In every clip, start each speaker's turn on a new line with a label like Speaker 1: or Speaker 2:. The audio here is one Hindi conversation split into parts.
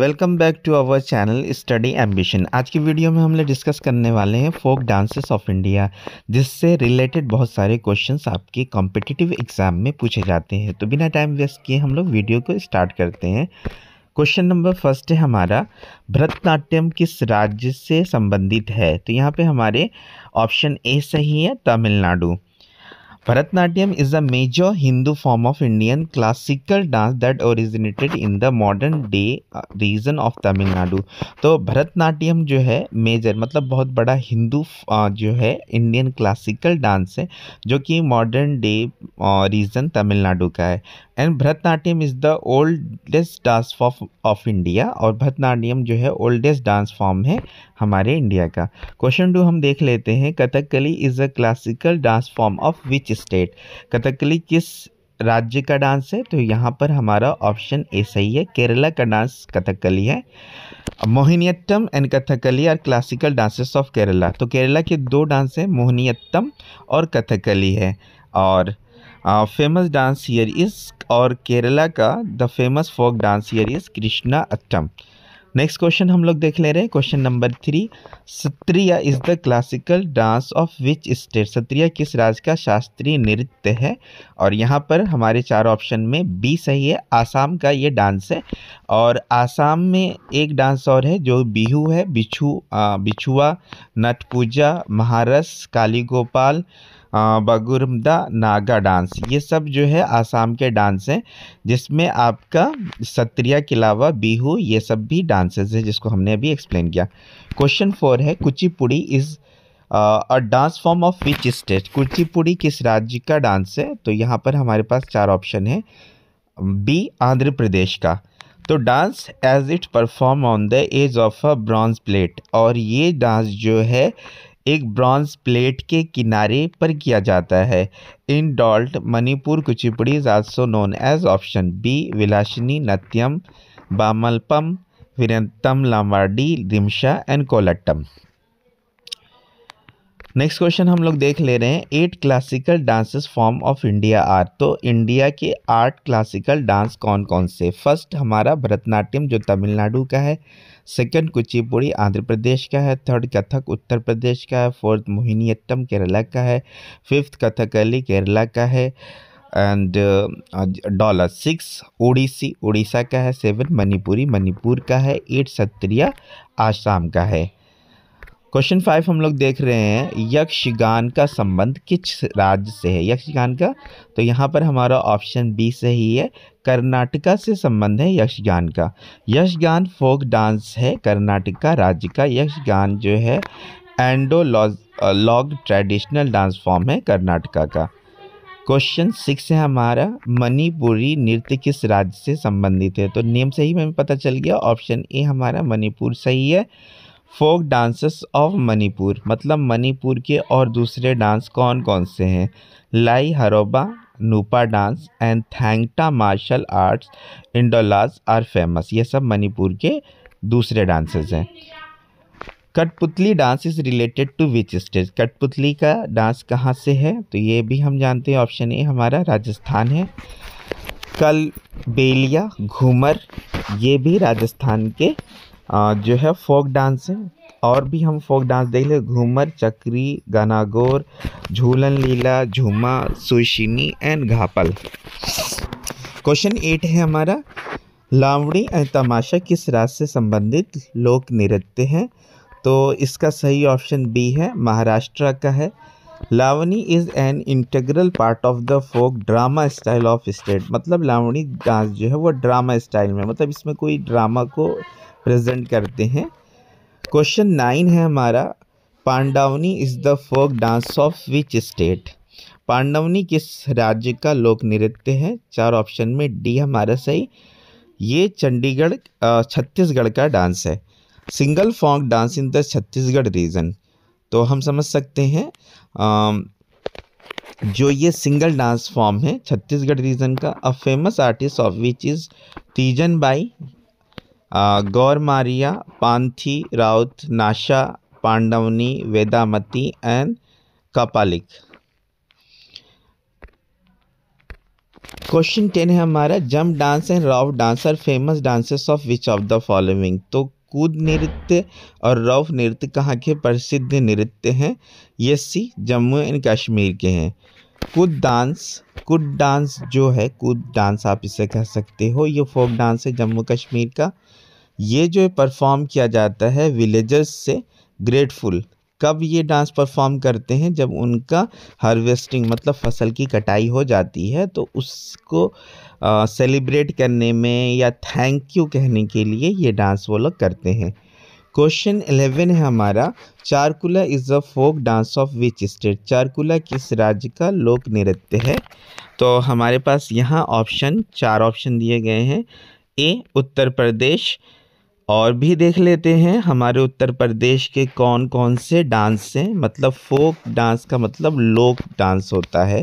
Speaker 1: welcome back to our channel study ambition आज की वीडियो में हम लोग डिस्कस करने वाले हैं फोक डांसेस ऑफ इंडिया जिससे रिलेटेड बहुत सारे क्वेश्चंस आपके कॉम्पिटिटिव एग्जाम में पूछे जाते हैं तो बिना टाइम वेस्ट किए हम लोग वीडियो को स्टार्ट करते हैं क्वेश्चन नंबर फर्स्ट है हमारा भरतनाट्यम किस राज्य से संबंधित है तो यहाँ पर हमारे ऑप्शन ए सही है Tamil Nadu Bharatanatyam is a major Hindu form of Indian classical dance that originated in the modern day region of Tamil Nadu तो भरतनाट्यम जो है मेजर मतलब बहुत बड़ा हिंदू uh, जो है इंडियन क्लासिकल डांस है जो कि मॉडर्न डे रीजन तमिलनाडु का है and Bharatanatyam is the oldest dance form of India और भरतनाट्यम जो है ओल्डेस्ट डांस फॉर्म है हमारे इंडिया का क्वेश्चन टू हम देख लेते हैं Kathakali is a classical dance form of which state Kathakali किस राज्य का डांस है तो यहाँ पर हमारा ऑप्शन ए सही है केरला का डांस कथकली है Mohiniyattam and Kathakali are classical dances of Kerala तो केरला के दो डांस हैं मोहिनीअट्टम और कथकली है और फेमस डांस हियर इज और केरला का the famous folk dance here is Krishnattam next question हम लोग देख ले रहे हैं question number three Sattriya is the classical dance of which state Sattriya किस राज्य का शास्त्रीय नृत्य है और यहाँ पर हमारे चार ऑप्शन में बी सही है आसाम का ये डांस है और आसाम में एक डांस और है जो बिहू है बिछू बिछुआ नट पूजा महारस काली गोपाल बगुरमदा नागा डांस ये सब जो है आसाम के डांस हैं जिसमें आपका सत्रिया के अलावा बिहू ये सब भी डांसेस है जिसको हमने अभी एक्सप्लेन किया क्वेश्चन फोर है Kuchipudi is a dance form of which state Kuchipudi किस राज्य का डांस है तो यहाँ पर हमारे पास चार ऑप्शन है बी आंध्र प्रदेश का तो dance as it perform on the edge of a bronze plate और ये डांस जो है एक ब्रॉन्ज प्लेट के किनारे पर किया जाता है इन डॉल्ट Manipur Kuchipudi is also known as option B Vilasini Natyam Bhamakalapam Veeranatyam Lambadi Dhimsa and Kolattam next question हम लोग देख ले रहे हैं eight classical dances form of India are तो इंडिया के आठ क्लासिकल डांस कौन कौन से फर्स्ट हमारा भरतनाट्यम जो तमिलनाडु का है सेकंड कुचिपुड़ी आंध्र प्रदेश का है थर्ड कथक उत्तर प्रदेश का है फोर्थ मोहिनीअट्टम केरला का है फिफ्थ कथकली केरला का है एंड डॉलर सिक्स ओडिसी उड़ीसा का है सेवन मणिपुरी मणिपुर का है एट सत्रिया आसाम का है क्वेश्चन फाइव हम लोग देख रहे हैं यक्षगान का संबंध किस राज्य से है यक्षगान का तो यहाँ पर हमारा ऑप्शन बी सही है कर्नाटका से संबंध है यक्षगान का यक्षगान फोक डांस है कर्नाटका राज्य का यक्षगान जो है एंडोलॉज लॉग ट्रेडिशनल डांस फॉर्म है कर्नाटका का क्वेश्चन सिक्स है हमारा मणिपुरी नृत्य किस राज्य से संबंधित है तो नेम से ही हमें पता चल गया ऑप्शन ए हमारा मणिपुर सही है फोक डांसेस ऑफ मणिपुर मतलब मणिपुर के और दूसरे डांस कौन कौन से हैं Lai Haraoba Nupa dance and Thangta martial arts इंडोलाज आर फेमस ये सब मणिपुर के दूसरे डांसेस हैं Kathputli dance is related to which state Kathputli का डांस कहाँ से है तो ये भी हम जानते हैं ऑप्शन ए हमारा राजस्थान है कल बेलिया घूमर ये भी राजस्थान के जो है फोक डांस है और भी हम फोक डांस देख ले घूमर चक्री गनागोर Jhulan Leela Jhuma Suisini and Ghapal question eight है हमारा लावड़ी एंड तमाशा किस राज से संबंधित लोक नृत्य हैं तो इसका सही ऑप्शन बी है महाराष्ट्र का है Lavani is an integral part of the folk drama style of state मतलब लावनी डांस जो है वो ड्रामा स्टाइल में मतलब इसमें कोई ड्रामा को प्रेजेंट करते हैं क्वेश्चन नाइन है हमारा Pandavani is the folk dance of which state Pandavani किस राज्य का लोक नृत्य है चार ऑप्शन में डी हमारा सही ये चंडीगढ़ छत्तीसगढ़ का डांस है single folk dance in the Chhattisgarh region तो हम समझ सकते हैं जो ये सिंगल डांस फॉर्म है छत्तीसगढ़ रीजन का a famous artist of which is Teejan Bai Gaur Maria Panthi Raut Nacha Pandavani Vedamati and Kapalik question ten है हमारा जम dance and Rauf dance are famous dances of which of the following तो कूद नृत्य और रौफ नृत्य कहाँ के प्रसिद्ध नृत्य हैं ये सी जम्मू एंड कश्मीर के हैं कुद डांस कुद डांस जो है कुद डांस आप इसे कह सकते हो ये फोक डांस है जम्मू कश्मीर का ये जो परफॉर्म किया जाता है विलेजर्स से ग्रेटफुल कब ये डांस परफॉर्म करते हैं जब उनका हार्वेस्टिंग मतलब फसल की कटाई हो जाती है तो उसको सेलिब्रेट करने में या थैंक यू कहने के लिए ये डांस वो लोग करते हैं क्वेश्चन एलेवन है हमारा Charkula is a folk dance of which state Charkula किस राज्य का लोक नृत्य है तो हमारे पास यहाँ ऑप्शन चार ऑप्शन दिए गए हैं ए उत्तर प्रदेश और भी देख लेते हैं हमारे उत्तर प्रदेश के कौन कौन से डांस हैं मतलब फोक डांस का मतलब लोक डांस होता है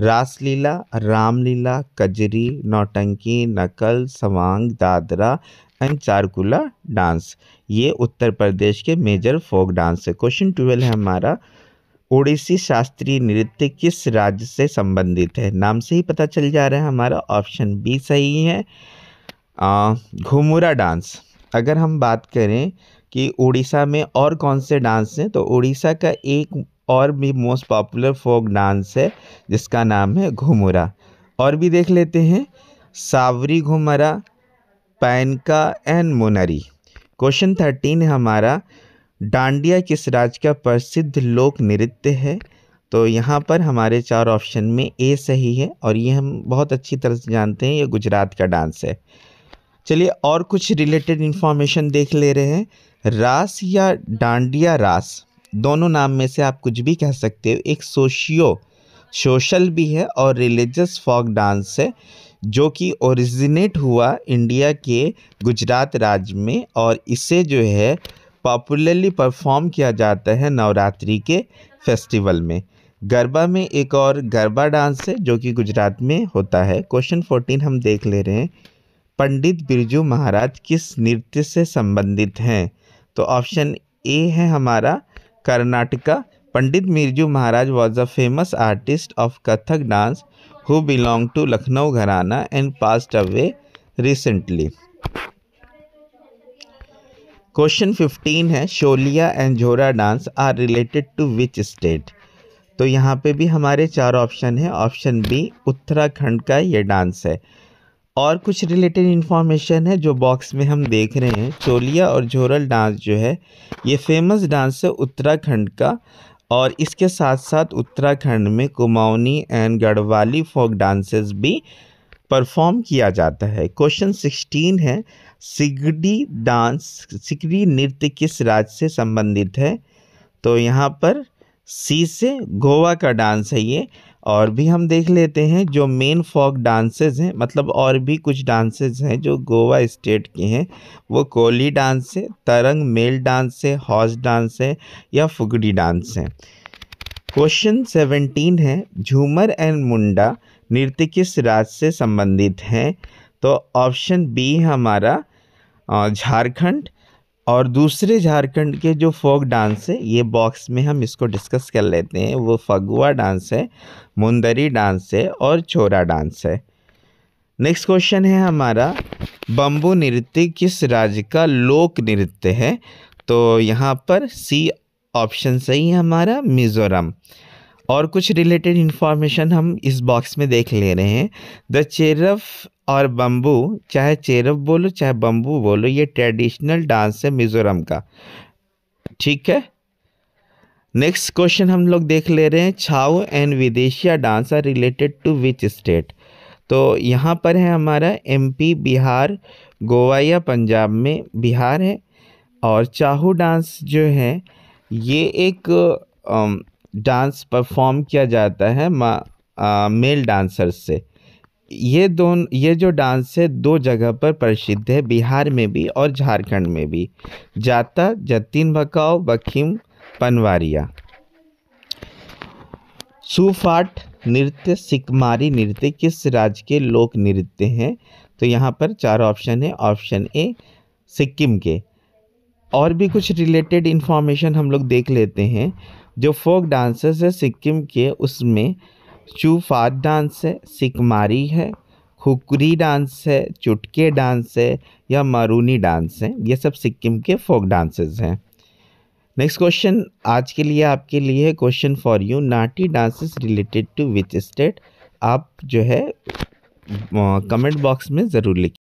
Speaker 1: रासलीला रामलीला कजरी नौटंकी नकल सवांग दादरा एंड चारकुला डांस ये उत्तर प्रदेश के मेजर फोक डांस है क्वेश्चन ट्वेल्व है हमारा ओडिसी शास्त्रीय नृत्य किस राज्य से संबंधित है नाम से ही पता चल जा रहा है हमारा ऑप्शन बी सही है घुमुरा डांस अगर हम बात करें कि उड़ीसा में और कौन से डांस हैं तो उड़ीसा का एक और भी मोस्ट पॉपुलर फोक डांस है जिसका नाम है घुमरा और भी देख लेते हैं Savari Ghumura Painka and Munari question thirteen हमारा डांडिया किस राज्य का प्रसिद्ध लोक नृत्य है तो यहाँ पर हमारे चार ऑप्शन में ए सही है और ये हम बहुत अच्छी तरह से जानते हैं ये गुजरात का डांस है चलिए और कुछ रिलेटेड इन्फॉर्मेशन देख ले रहे हैं रास या डांडिया रास दोनों नाम में से आप कुछ भी कह सकते हो एक सोशियो सोशल भी है और रिलीजियस फॉक डांस है जो कि ओरिजिनेट हुआ इंडिया के गुजरात राज्य में और इसे जो है पॉपुलरली परफॉर्म किया जाता है नवरात्रि के फेस्टिवल में गरबा में एक और गरबा डांस है जो कि गुजरात में होता है क्वेश्चन फोर्टीन हम देख ले रहे हैं पंडित बिरजू महाराज किस नृत्य से संबंधित हैं तो ऑप्शन ए है हमारा Karnataka Pandit Birju Maharaj was a famous artist of Kathak dance who belong to Lucknow gharana and passed away recently question fifteen है Choliya and Jhora dance are related to which state तो यहाँ पे भी हमारे चार ऑप्शन हैं ऑप्शन बी उत्तराखंड का ये डांस है और कुछ रिलेटेड इन्फॉर्मेशन है जो बॉक्स में हम देख रहे हैं चोलिया और झोरल डांस जो है ये फेमस डांस है उत्तराखंड का और इसके साथ साथ उत्तराखंड में Kumaoni and Garhwali folk dances भी परफॉर्म किया जाता है क्वेश्चन सिक्सटीन है सिगड़ी डांस सिगड़ी नृत्य किस राज्य से संबंधित है तो यहाँ पर सी से गोवा का डांस है ये और भी हम देख लेते हैं जो मेन फोक डांसेस हैं मतलब और भी कुछ डांसेस हैं जो गोवा स्टेट के हैं वो कोली डांस है तरंग मेल डांस है हॉर्स डांस है या फुगड़ी डांस है क्वेश्चन सेवेंटीन है झूमर एंड मुंडा नृत्य किस राज्य से संबंधित हैं तो ऑप्शन बी हमारा झारखंड और दूसरे झारखंड के जो फोक डांस है ये बॉक्स में हम इसको डिस्कस कर लेते हैं वो फगुआ डांस है मुंदरी डांस है और छोरा डांस है नेक्स्ट क्वेश्चन है हमारा बम्बू नृत्य किस राज्य का लोक नृत्य है तो यहाँ पर सी ऑप्शन सही है हमारा मिज़ोरम और कुछ रिलेटेड इन्फॉर्मेशन हम इस बॉक्स में देख ले रहे हैं द चेरफ और बम्बू चाहे चेरव बोलो चाहे बम्बू बोलो ये ट्रेडिशनल डांस है मिज़ोरम का ठीक है नेक्स्ट क्वेश्चन हम लोग देख ले रहे हैं Chhau and Bidesia dance are related to which state तो यहाँ पर है हमारा एमपी बिहार गोवा या पंजाब में बिहार है और चाहू डांस जो है ये एक डांस परफॉर्म किया जाता है मेल डांसर्स से ये दोन ये जो डांस है दो जगह पर प्रसिद्ध है बिहार में भी और झारखंड में भी जाता जतिन भकाओ बखीम पनवारिया सूफाट नृत्य सिकमारी नृत्य किस राज्य के लोक नृत्य हैं तो यहाँ पर चार ऑप्शन है ऑप्शन ए सिक्किम के और भी कुछ रिलेटेड इन्फॉर्मेशन हम लोग देख लेते हैं जो फोक डांसर्स है सिक्किम के उसमें चूफा डांस है सिकमारी है खुकरी डांस है चुटके डांस है या मारूनी डांस है ये सब सिक्किम के फोक डांसेस हैं नेक्स्ट क्वेश्चन आज के लिए आपके लिए question for you Nati dances related to which state आप जो है कमेंट बॉक्स में ज़रूर लिखें